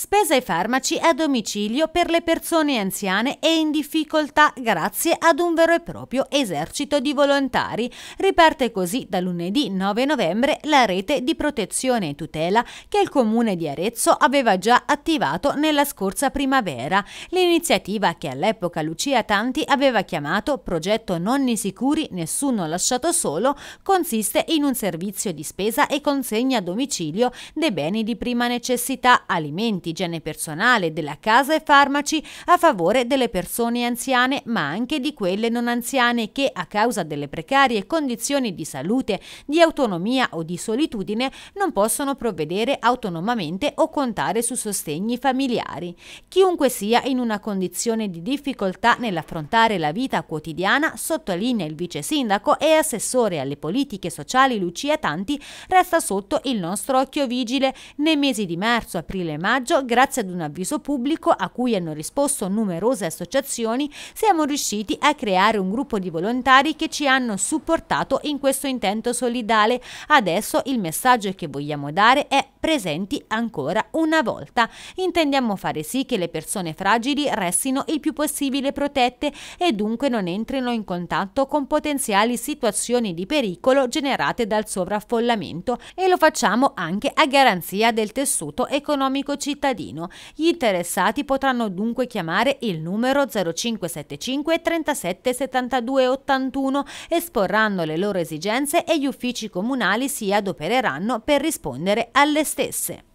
Spesa e farmaci a domicilio per le persone anziane e in difficoltà grazie ad un vero e proprio esercito di volontari. Riparte così da lunedì 9 novembre la rete di protezione e tutela che il comune di Arezzo aveva già attivato nella scorsa primavera. L'iniziativa che all'epoca Lucia Tanti aveva chiamato Progetto Nonni Sicuri Nessuno Lasciato Solo consiste in un servizio di spesa e consegna a domicilio dei beni di prima necessità, alimenti, igiene personale, della casa e farmaci a favore delle persone anziane ma anche di quelle non anziane che a causa delle precarie condizioni di salute, di autonomia o di solitudine non possono provvedere autonomamente o contare su sostegni familiari. Chiunque sia in una condizione di difficoltà nell'affrontare la vita quotidiana, sottolinea il vice sindaco e assessore alle politiche sociali Lucia Tanti, resta sotto il nostro occhio vigile nei mesi di marzo, aprile e maggio maggio, grazie ad un avviso pubblico a cui hanno risposto numerose associazioni, siamo riusciti a creare un gruppo di volontari che ci hanno supportato in questo intento solidale. Adesso il messaggio che vogliamo dare è presenti ancora una volta. Intendiamo fare sì che le persone fragili restino il più possibile protette e dunque non entrino in contatto con potenziali situazioni di pericolo generate dal sovraffollamento e lo facciamo anche a garanzia del tessuto economico cittadino cittadino. Gli interessati potranno dunque chiamare il numero 0575 37 72 81, esporranno le loro esigenze e gli uffici comunali si adopereranno per rispondere alle stesse.